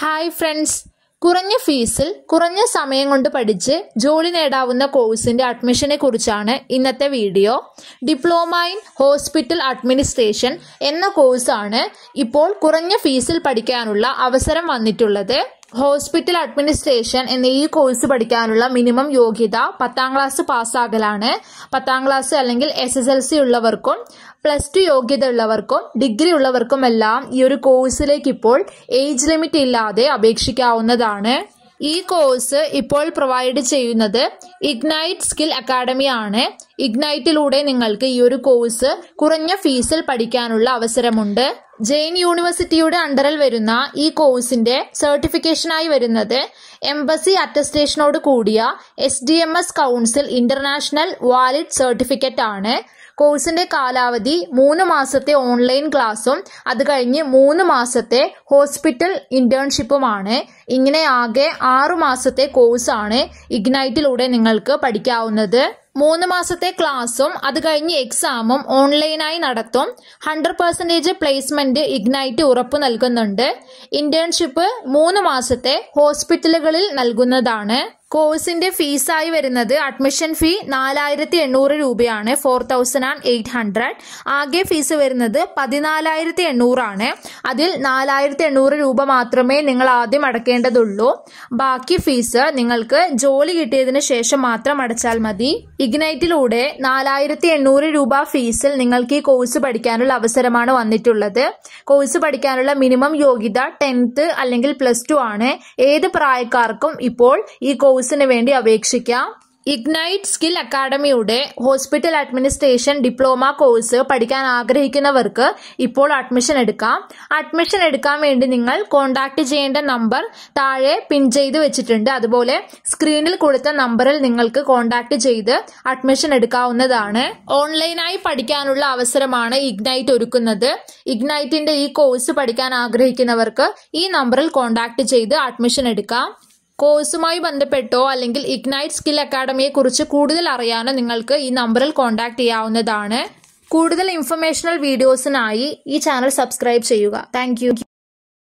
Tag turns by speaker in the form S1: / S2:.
S1: hi friends കുറഞ്ഞ ഫീസിൽ കുറഞ്ഞ സമയം കൊണ്ട് പഠിച്ച് ജോലി നേടാവുന്ന കോഴ്സിൻ്റെ അഡ്മിഷനെ കുറിച്ചാണ് ഇന്നത്തെ video diploma in hospital administration എന്ന കോഴ്സാണ് ഇപ്പോൾ കുറഞ്ഞ ഫീസിൽ പഠിക്കാനുള്ള അവസരം വന്നിട്ടുള്ളത് ഹോസ്പിറ്റൽ അഡ്മിനിസ്ട്രേഷൻ എന്ന ഈ കോഴ്സ് പഠിക്കാനുള്ള മിനിമം യോഗ്യത പത്താം ക്ലാസ് പാസ്സാകലാണ് പത്താം ക്ലാസ് അല്ലെങ്കിൽ എസ് എസ് എൽ സി ഉള്ളവർക്കും പ്ലസ് ടു യോഗ്യത ഉള്ളവർക്കും ഡിഗ്രി ഉള്ളവർക്കും എല്ലാം ഈ ഒരു കോഴ്സിലേക്ക് ഇപ്പോൾ ഏജ് ലിമിറ്റ് ഇല്ലാതെ അപേക്ഷിക്കാവുന്നതാണ് ഈ കോഴ്സ് ഇപ്പോൾ പ്രൊവൈഡ് ചെയ്യുന്നത് ഇഗ്നൈറ്റ് സ്കിൽ അക്കാഡമി ആണ് ഇഗ്നൈറ്റിലൂടെ നിങ്ങൾക്ക് ഈ ഒരു കോഴ്സ് കുറഞ്ഞ ഫീസിൽ പഠിക്കാനുള്ള അവസരമുണ്ട് ജെയിൻ യൂണിവേഴ്സിറ്റിയുടെ അണ്ടറിൽ വരുന്ന ഈ കോഴ്സിന്റെ സർട്ടിഫിക്കേഷനായി വരുന്നത് എംബസി അറ്റസ്റ്റേഷനോട് കൂടിയ S D M S council international valid certificate ആണ് കോഴ്സിന്റെ കാലാവധി മൂന്ന് മാസത്തെ ഓൺലൈൻ ക്ലാസ്സും അത് കഴിഞ്ഞ് മൂന്ന് മാസത്തെ ഹോസ്പിറ്റൽ ഇന്റേൺഷിപ്പുമാണ് ഇങ്ങനെ ആകെ ആറു മാസത്തെ കോഴ്സാണ് ഇഗ്നൈറ്റിലൂടെ നിങ്ങൾക്ക് പഠിക്കാവുന്നത് മൂന്ന് മാസത്തെ ക്ലാസ്സും അത് കഴിഞ്ഞ് എക്സാമും ഓൺലൈനായി നടത്തും ഹൺഡ്രഡ് പെർസെൻറ്റേജ് പ്ലേസ്മെന്റ് ഇഗ്നൈറ്റ് ഉറപ്പു നൽകുന്നുണ്ട് ഇന്റേൺഷിപ്പ് മൂന്ന് മാസത്തെ ഹോസ്പിറ്റലുകളിൽ നൽകുന്നതാണ് കോഴ്സിന്റെ ഫീസായി വരുന്നത് അഡ്മിഷൻ ഫീ നാലായിരത്തി എണ്ണൂറ് രൂപയാണ് four thousand and eight hundred ആകെ ഫീസ് വരുന്നത് പതിനാലായിരത്തി എണ്ണൂറാണ് അതിൽ നാലായിരത്തി എണ്ണൂറ് രൂപ മാത്രമേ നിങ്ങൾ ആദ്യം അടക്കേണ്ടതുള്ളൂ ബാക്കി ഫീസ് നിങ്ങൾക്ക് ജോലി കിട്ടിയതിന് ശേഷം മാത്രം അടച്ചാൽ മതി ഇഗ്നൈറ്റിലൂടെ നാലായിരത്തി എണ്ണൂറ് രൂപ ഫീസിൽ നിങ്ങൾക്ക് ഈ കോഴ്സ് പഠിക്കാനുള്ള അവസരമാണ് വന്നിട്ടുള്ളത് കോഴ്സ് പഠിക്കാനുള്ള മിനിമം യോഗ്യത ടെൻത്ത് അല്ലെങ്കിൽ പ്ലസ് ടു ആണ് ഏത് പ്രായക്കാർക്കും ഇപ്പോൾ ഈ കോഴ്സ് കോഴ്സിന് വേണ്ടി അപേക്ഷിക്കാം ഇഗ്നൈറ്റ് സ്കിൽ അക്കാഡമിയുടെ ഹോസ്പിറ്റൽ അഡ്മിനിസ്ട്രേഷൻ ഡിപ്ലോമ കോഴ്സ് പഠിക്കാൻ ആഗ്രഹിക്കുന്നവർക്ക് ഇപ്പോൾ അഡ്മിഷൻ എടുക്കാം അഡ്മിഷൻ എടുക്കാൻ വേണ്ടി നിങ്ങൾ കോൺടാക്ട് ചെയ്യേണ്ട നമ്പർ താഴെ പിൻ ചെയ്ത് വെച്ചിട്ടുണ്ട് അതുപോലെ സ്ക്രീനിൽ കൊടുത്ത നമ്പറിൽ നിങ്ങൾക്ക് കോൺടാക്ട് ചെയ്ത് അഡ്മിഷൻ എടുക്കാവുന്നതാണ് ഓൺലൈനായി പഠിക്കാനുള്ള അവസരമാണ് ഇഗ്നൈറ്റ് ഒരുക്കുന്നത് ഇഗ്നൈറ്റിന്റെ ഈ കോഴ്സ് പഠിക്കാൻ ആഗ്രഹിക്കുന്നവർക്ക് ഈ നമ്പറിൽ കോൺടാക്ട് ചെയ്ത് അഡ്മിഷൻ എടുക്കാം കോഴ്സുമായി ബന്ധപ്പെട്ടോ അല്ലെങ്കിൽ ഇഗ്നൈറ്റ് സ്കിൽ കുറിച്ച് കൂടുതൽ അറിയാനോ നിങ്ങൾക്ക് ഈ നമ്പറിൽ കോൺടാക്ട് ചെയ്യാവുന്നതാണ് കൂടുതൽ ഇൻഫർമേഷണൽ വീഡിയോസിനായി ഈ ചാനൽ സബ്സ്ക്രൈബ് ചെയ്യുക താങ്ക്